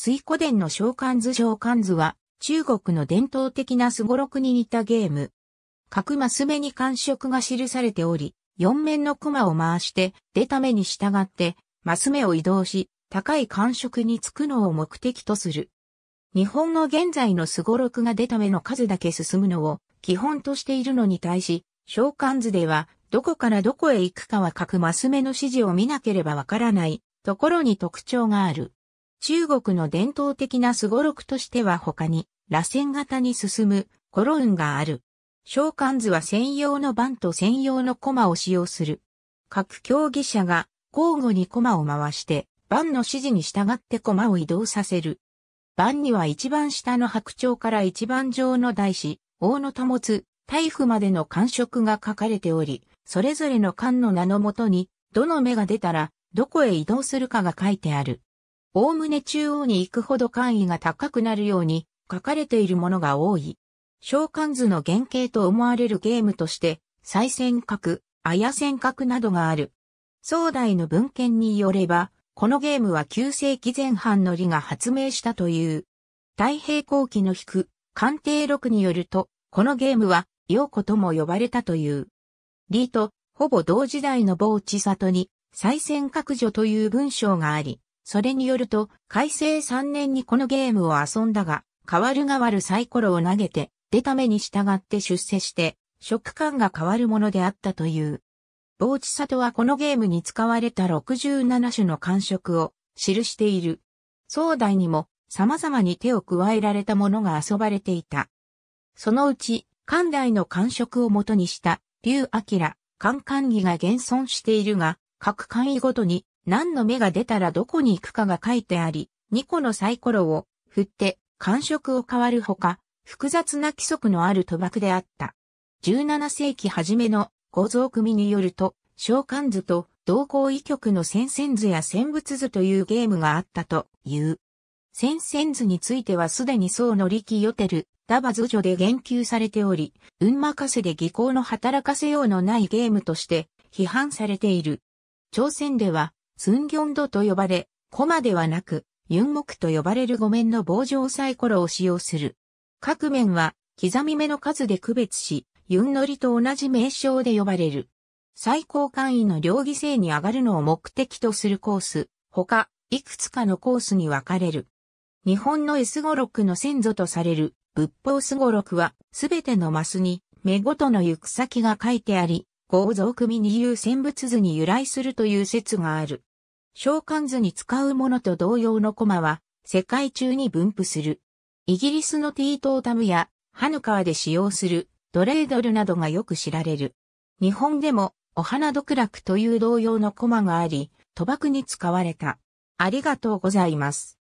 水古伝の召喚図召喚図は、中国の伝統的なすごろくに似たゲーム。各マス目に感触が記されており、4面の駒を回して、出た目に従って、マス目を移動し、高い感触につくのを目的とする。日本の現在のすごろくが出た目の数だけ進むのを基本としているのに対し、召喚図では、どこからどこへ行くかは各マス目の指示を見なければわからないところに特徴がある。中国の伝統的なすごろくとしては他に、螺旋型に進む、コロンがある。召喚図は専用の番と専用の駒を使用する。各競技者が交互に駒を回して、番の指示に従って駒を移動させる。番には一番下の白鳥から一番上の台紙、王の保つ、大夫までの感触が書かれており、それぞれの官の名のもとに、どの目が出たら、どこへ移動するかが書いてある。おおむね中央に行くほど簡易が高くなるように書かれているものが多い。召喚図の原型と思われるゲームとして、再選格、綾や戦格などがある。壮大の文献によれば、このゲームは9世紀前半の李が発明したという。太平後期の引く、鑑定録によると、このゲームは、陽子とも呼ばれたという。李と、ほぼ同時代の傍地里に、再選格女という文章があり、それによると、改正3年にこのゲームを遊んだが、変わる変わるサイコロを投げて、出た目に従って出世して、食感が変わるものであったという。坊地里はこのゲームに使われた67種の感触を記している。壮大にも様々に手を加えられたものが遊ばれていた。そのうち、関大の感触をもとにした、竜明、関管儀が現存しているが、各官位ごとに何の目が出たらどこに行くかが書いてあり、2個のサイコロを振って感触を変わるほか、複雑な規則のある賭博であった。17世紀初めの合造組によると、召喚図と同行医局の戦線図や戦物図というゲームがあったという。戦線図についてはすでに宋の力よてる、ダバ図書で言及されており、運任せで技巧の働かせようのないゲームとして批判されている。朝鮮ではスンギョンドと呼ばれ、コマではなく、ユンモクと呼ばれる5面の棒状サイコロを使用する。各面は、刻み目の数で区別し、ユンノリと同じ名称で呼ばれる。最高簡位の両犠牲に上がるのを目的とするコース、他、いくつかのコースに分かれる。日本の S56 の先祖とされる仏法すごクは、すべてのマスに、目ごとの行く先が書いてあり、合造組に優先物図に由来するという説がある。召喚図に使うものと同様のコマは世界中に分布する。イギリスのティートータムやハヌカーで使用するドレードルなどがよく知られる。日本でもお花独楽という同様のコマがあり、賭博に使われた。ありがとうございます。